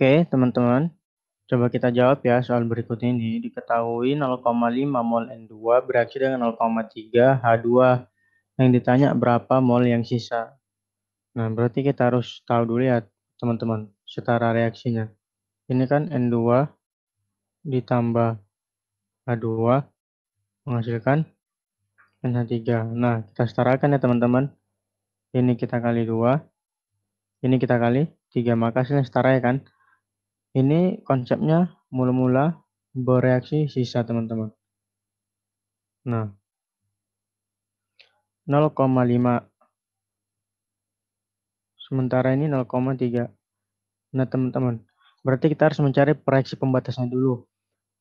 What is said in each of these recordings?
Oke, teman-teman. Coba kita jawab ya soal berikut ini. Diketahui 0,5 mol N2 beraksi dengan 0,3 H2. Yang ditanya berapa mol yang sisa. Nah, berarti kita harus tahu dulu ya, teman-teman, setara reaksinya. Ini kan N2 ditambah H2 menghasilkan NH3. Nah, kita setarakan ya, teman-teman. Ini kita kali 2. Ini kita kali 3, maka hasilnya setara ya kan. Ini konsepnya mula-mula bereaksi sisa teman-teman. Nah, 0,5 sementara ini 0,3. Nah, teman-teman, berarti kita harus mencari proyeksi pembatasnya dulu.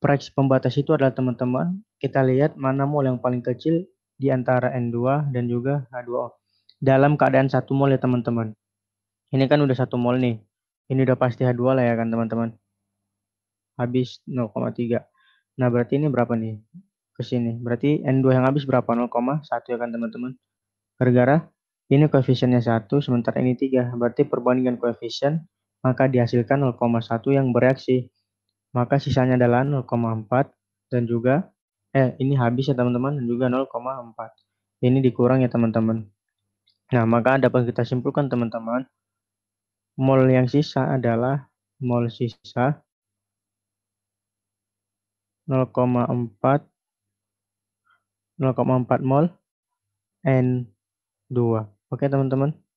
Proyeksi pembatas itu adalah teman-teman, kita lihat mana mol yang paling kecil di antara N2 dan juga H2O. Dalam keadaan satu mol ya teman-teman. Ini kan udah satu mol nih. Ini udah pasti H2 lah ya kan teman-teman. Habis 0,3. Nah berarti ini berapa nih? Ke sini. Berarti N2 yang habis berapa? 0,1 ya kan teman-teman. Gara-gara ini koefisiennya 1 sementara ini 3. Berarti perbandingan koefisien maka dihasilkan 0,1 yang bereaksi. Maka sisanya adalah 0,4 dan juga eh ini habis ya teman-teman dan juga 0,4 ini dikurang ya teman-teman nah maka dapat kita simpulkan teman-teman mol yang sisa adalah mol sisa 0,4 0,4 mol N2. Oke teman-teman.